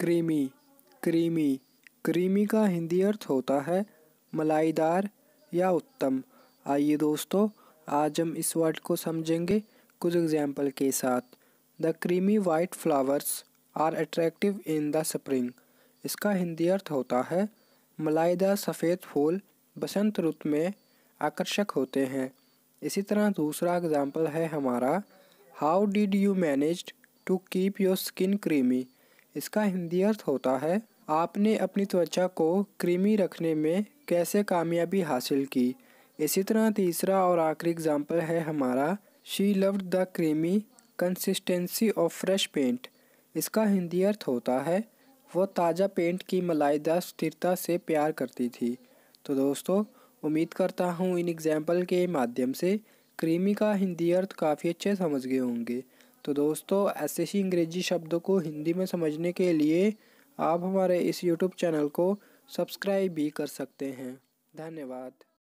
creamy creamy creamy का हिंदी अर्थ होता है मलाईदार या उत्तम आइए दोस्तों आज हम इस वर्ड को समझेंगे कुछ एग्जाम्पल के साथ the creamy white flowers are attractive in the spring इसका हिंदी अर्थ होता है मलाईदार सफ़ेद फूल बसंत ऋतु में आकर्षक होते हैं इसी तरह दूसरा एग्जाम्पल है हमारा how did you manage to keep your skin creamy इसका हिंदी अर्थ होता है आपने अपनी त्वचा को क्रीमी रखने में कैसे कामयाबी हासिल की इसी तरह तीसरा और आखिरी एग्जाम्पल है हमारा she loved the creamy consistency of fresh paint इसका हिंदी अर्थ होता है वो ताज़ा पेंट की मलाईदार स्थिरता से प्यार करती थी तो दोस्तों उम्मीद करता हूँ इन एग्जाम्पल के माध्यम से क्रीमी का हिंदी अर्थ काफ़ी अच्छे समझ गए होंगे तो दोस्तों ऐसे ही अंग्रेजी शब्दों को हिंदी में समझने के लिए आप हमारे इस यूट्यूब चैनल को सब्सक्राइब भी कर सकते हैं धन्यवाद